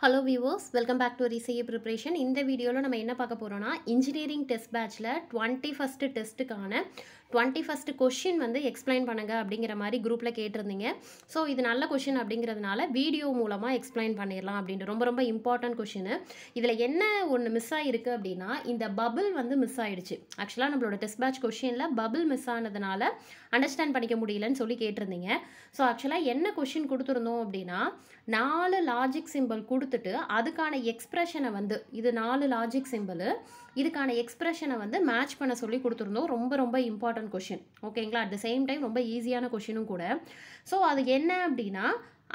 hello viewers welcome back to RCA preparation இந்த வீடியோவில் நம்ம என்ன பார்க்க போகிறோம்னா இன்ஜினியரிங் டெஸ்ட் பேட்சில் டுவெண்ட்டி ஃபஸ்ட்டு டெஸ்ட்டுக்கான டுவெண்ட்டி ஃபஸ்ட் கொஷின் வந்து எக்ஸ்பிளைன் பண்ணுங்கள் அப்படிங்கிற மாதிரி குரூப்பில் கேட்டிருந்தீங்க ஸோ இது நல்ல கொஷின் அப்படிங்கிறதுனால வீடியோ மூலமாக எக்ஸ்பிளைன் பண்ணிடலாம் அப்படின்ட்டு ரொம்ப ரொம்ப இம்பார்ட்டன்ட் கொஷின் இதில் என்ன ஒன்று மிஸ் ஆகிருக்கு அப்படின்னா இந்த பபிள் வந்து மிஸ் ஆகிடுச்சு ஆக்சுவலாக நம்மளோட டெஸ்ட் பேட்ச் கொஷினில் பபிள் மிஸ் ஆனதுனால அண்டர்ஸ்டாண்ட் பண்ணிக்க முடியலன்னு சொல்லி கேட்டிருந்தீங்க ஸோ ஆக்சுவலாக என்ன கொஷின் கொடுத்துருந்தோம் அப்படின்னா நாலு லாஜிக் சிம்பிள் கொடுத்துட்டு அதுக்கான எக்ஸ்ப்ரெஷனை வந்து இது நாலு லாஜிக் சிம்பிள் இதுக்கான எக்ஸ்ப்ரெஷனை வந்து மேட்ச் பண்ண சொல்லி கொடுத்துருந்தோம் ரொம்ப ரொம்ப இம்பார்ட்டன்ட் இம்பார்ட்டன்ட் கொஷின் ஓகேங்களா அட் த சேம் டைம் ரொம்ப ஈஸியான கொஷினும் கூட ஸோ அது என்ன அப்படின்னா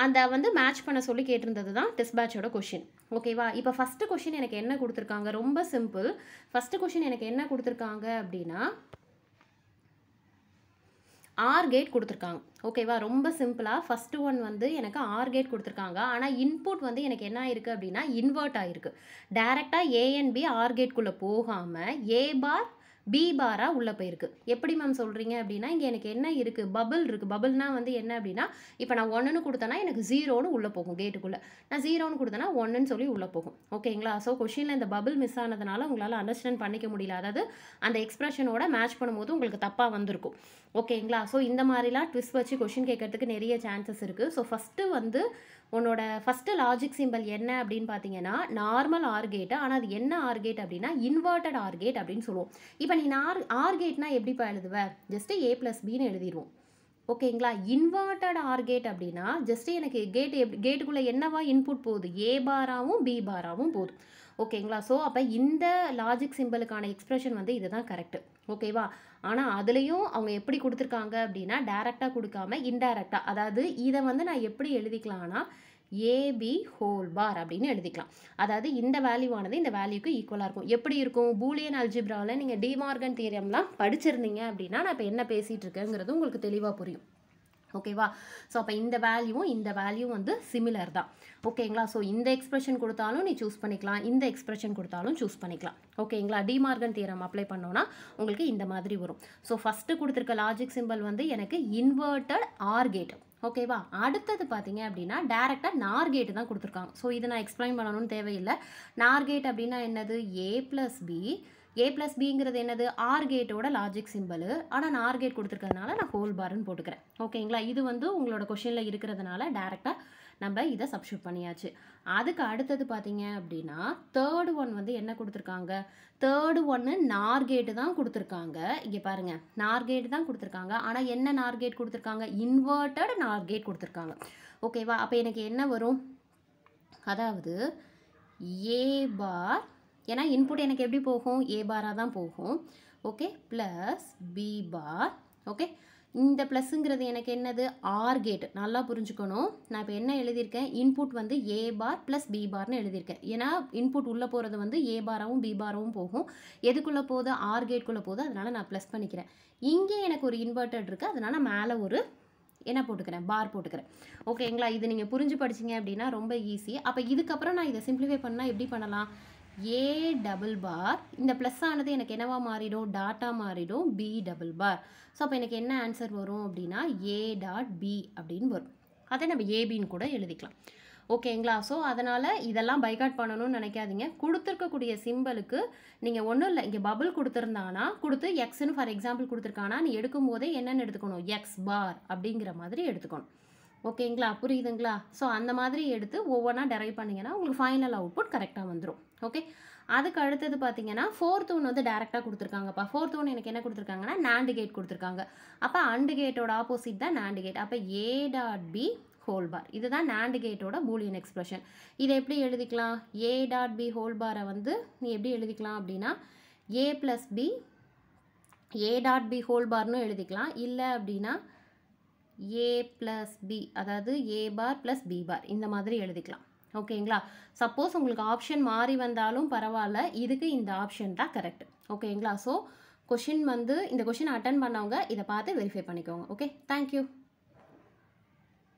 அந்த வந்து மேட்ச் பண்ண சொல்லி கேட்டிருந்தது தான் டெஸ்ட் பேட்சோட கொஷின் ஓகேவா இப்போ ஃபஸ்ட்டு கொஷின் எனக்கு என்ன கொடுத்துருக்காங்க ரொம்ப சிம்பிள் ஃபஸ்ட்டு கொஷின் எனக்கு என்ன கொடுத்துருக்காங்க அப்படின்னா ஆர் கேட் கொடுத்துருக்காங்க ஓகேவா ரொம்ப சிம்பிளாக ஃபஸ்ட்டு ஒன் வந்து எனக்கு ஆர் கேட் கொடுத்துருக்காங்க ஆனால் இன்புட் வந்து எனக்கு என்ன ஆயிருக்கு அப்படின்னா இன்வெர்ட் ஆகிருக்கு டேரெக்டாக ஏஎன்பி ஆர் கேட்குள்ளே போகாமல் ஏ பார் பி பாராக உள்ளே போயிருக்கு எப்படி மேம் சொல்கிறீங்க அப்படின்னா இங்கே எனக்கு என்ன இருக்குது பபுள் இருக்குது பபுள்னால் வந்து என்ன அப்படின்னா இப்போ நான் ஒன்றுன்னு கொடுத்தேன்னா எனக்கு ஜீரோன்னு உள்ளே போகும் கேட்டுக்குள்ளே நான் ஜீரோன்னு கொடுத்தேன்னா ஒன்றுன்னு சொல்லி உள்ளே போகும் ஓகேங்களா ஸோ கொஷினில் இந்த பபுள் மிஸ் ஆனதுனால உங்களால் அண்டர்ஸ்டாண்ட் பண்ணிக்க முடியல அதாவது அந்த எக்ஸ்ப்ரெஷனோட மேட்ச் பண்ணும்போது உங்களுக்கு தப்பாக வந்திருக்கும் ஓகேங்களா ஸோ இந்த மாதிரிலாம் ட்விஸ்ட் வச்சு கொஷின் கேட்கறதுக்கு நிறைய சான்சஸ் இருக்குது ஸோ ஃபஸ்ட்டு வந்து உன்னோட ஃபஸ்ட்டு லாஜிக் சிம்பிள் என்ன அப்படின்னு பார்த்தீங்கன்னா நார்மல் ஆர்கேட்டு ஆனால் அது என்ன ஆர்கேட் அப்படின்னா இன்வெர்டட் ஆர்கேட் அப்படின்னு சொல்லுவோம் இப்போ இப்போ நீ ஆர் ஆர் கேட்னா எப்படிப்பா எழுதுவ ஜஸ்ட்டு ஏ ப்ளஸ் பின்னு எழுதிடுவோம் ஓகேங்களா இன்வெர்டட் ஆர் கேட் அப்படின்னா ஜஸ்ட்டு எனக்கு கேட் எப் கேட்டுக்குள்ளே என்னவா இன்புட் போகுது ஏ பாராவும் பி பாராவும் போதும் ஓகேங்களா ஸோ அப்போ இந்த லாஜிக் சிம்பிளுக்கான எக்ஸ்ப்ரெஷன் வந்து இதுதான் கரெக்டு ஓகேவா ஆனால் அதுலேயும் அவங்க எப்படி கொடுத்துருக்காங்க அப்படின்னா டேரெக்டாக கொடுக்காம இன்டைரக்டாக அதாவது இதை வந்து நான் எப்படி எழுதிக்கலாம்னா ஏபி ஹோல் பார் அப்படின்னு எழுதிக்கலாம் அதாவது இந்த வேல்யூவானது இந்த வேல்யூக்கு ஈக்குவலாக இருக்கும் எப்படி இருக்கும் பூலியன் அல்ஜிப்ராவில் நீங்கள் டிமார்கன் தேரியம்லாம் படிச்சிருந்தீங்க அப்படின்னா நான் இப்போ என்ன பேசிகிட்டு இருக்கேங்கிறது உங்களுக்கு தெளிவாக புரியும் ஓகேவா ஸோ அப்போ இந்த வேல்யூவும் இந்த வேல்யூ வந்து சிமிலர் தான் ஓகேங்களா ஸோ இந்த எக்ஸ்பிரஷன் கொடுத்தாலும் நீ சூஸ் பண்ணிக்கலாம் இந்த எக்ஸ்பிரஷன் கொடுத்தாலும் சூஸ் பண்ணிக்கலாம் ஓகேங்களா டிமார்கன் தியரம் அப்ளை பண்ணோன்னா உங்களுக்கு இந்த மாதிரி வரும் ஸோ ஃபஸ்ட்டு கொடுத்துருக்க லாஜிக் சிம்பிள் வந்து எனக்கு இன்வெர்ட்டட் ஆர் ஓகேவா அடுத்தது பார்த்தீங்க அப்படின்னா டேரெக்டாக நார்கேட் தான் கொடுத்துருக்காங்க ஸோ இதை நான் எக்ஸ்பிளைன் பண்ணணும்னு தேவையில்லை நார்கேட் அப்படின்னா என்னது A plus B A plus பிங்கிறது என்னது ஆர் கேட்டோட லாஜிக் சிம்பிள் ஆனால் நான் ஆர் கேட் கொடுத்துருக்கறதுனால நான் ஹோல் பார்னு போட்டுக்கிறேன் ஓகேங்களா இது வந்து உங்களோட கொஷினில் இருக்கிறதுனால டேரெக்டாக நம்ம இதை சப்ஷூட் பண்ணியாச்சு அதுக்கு அடுத்தது பார்த்தீங்க அப்படின்னா தேர்ட் ஒன் என்ன கொடுத்துருக்காங்க தேர்டு ஒன்று நார்கேட்டு தான் கொடுத்துருக்காங்க இங்கே பாருங்கள் நார்கேட் தான் கொடுத்துருக்காங்க ஆனால் என்ன நார்கேட் கொடுத்துருக்காங்க இன்வெர்டட் நார்கேட் கொடுத்துருக்காங்க ஓகேவா அப்போ எனக்கு என்ன வரும் அதாவது ஏ பார் ஏன்னா இன்புட் எனக்கு எப்படி போகும் ஏ பாராக தான் போகும் okay plus B bar okay இந்த ப்ளஸ்ஸுங்கிறது எனக்கு என்னது ஆர் கேட் நல்லா புரிஞ்சுக்கணும் நான் இப்போ என்ன எழுதியிருக்கேன் இன்புட் வந்து ஏ பார் ப்ளஸ் பி பார்னு எழுதியிருக்கேன் ஏன்னா இன்புட் உள்ளே போகிறது வந்து ஏ பாராகவும் பி பாராகவும் போகும் எதுக்குள்ளே போகுது ஆர் கேட்குள்ளே போகுது அதனால் நான் ப்ளஸ் பண்ணிக்கிறேன் இங்கே எனக்கு ஒரு இன்வெர்ட்டட் இருக்குது அதனால் மேலே ஒரு என்ன போட்டுக்கிறேன் பார் போட்டுக்கிறேன் ஓகேங்களா இது நீங்கள் புரிஞ்சு படிச்சிங்க அப்படின்னா ரொம்ப ஈஸி அப்போ இதுக்கப்புறம் நான் இதை சிம்பிளிஃபை பண்ணால் எப்படி பண்ணலாம் ஏ டபுள் பார் இந்த ப்ளஸ் ஆனது எனக்கு என்னவா மாறிடும் டாட்டாக மாறிடும் பி டபுள் பார் ஸோ அப்போ எனக்கு என்ன ஆன்சர் வரும் அப்படின்னா ஏ டாட் பி அப்படின்னு வரும் அதை நம்ம ஏபின்னு கூட எழுதிக்கலாம் ஓகேங்களா ஸோ அதனால் இதெல்லாம் பைகாட் பண்ணணும்னு நினைக்காதீங்க கொடுத்துருக்கக்கூடிய சிம்பிளுக்கு நீங்கள் ஒன்றும் இல்லை இங்கே பபுள் கொடுத்துருந்தானா கொடுத்து எக்ஸ்னு ஃபார் எக்ஸாம்பிள் கொடுத்துருக்கானா நீ எடுக்கும் போதே என்னென்னு எடுத்துக்கணும் எக்ஸ் பார் அப்படிங்கிற மாதிரி எடுத்துக்கணும் ஓகேங்களா புரியுதுங்களா ஸோ அந்த மாதிரி எடுத்து ஒவ்வொன்றா டெரைவ் பண்ணிங்கன்னா உங்களுக்கு ஃபைனல் அவுட்புட் கரெக்டாக வந்துடும் ஓகே அதுக்கு அடுத்தது பார்த்தீங்கன்னா ஃபோர்த் ஒன் வந்து டேரெக்டாக கொடுத்துருக்காங்கப்பா ஃபோர்த் ஒன் எனக்கு என்ன கொடுத்துருக்காங்கன்னா நாண்டு கேட் கொடுத்துருக்காங்க அப்போ அண்டு கேட்டோட ஆப்போசிட் தான் நாண்டு கேட் அப்போ A dot B whole bar இதுதான் நாண்டு கேட்டோட பூலியன் எக்ஸ்பிரஷன் இதை எப்படி எழுதிக்கலாம் ஏ டாட் பி ஹோல் பாரை வந்து நீ எப்படி எழுதிக்கலாம் அப்படின்னா A plus B A dot B whole பார்னு எழுதிக்கலாம் இல்லை அப்படின்னா ஏ ப்ளஸ் பி அதாவது ஏ பார் ப்ளஸ் பி பார் இந்த மாதிரி எழுதிக்கலாம் ஓகேங்களா சப்போஸ் உங்களுக்கு ஆப்ஷன் மாறி வந்தாலும் பரவாயில்ல இதுக்கு இந்த ஆப்ஷன் தான் கரெக்ட் ஓகேங்களா ஸோ கொஷின் வந்து இந்த கொஷின் அட்டன் பண்ணவங்க இதை பார்த்து வெரிஃபை பண்ணிக்கோங்க ஓகே தேங்க்யூ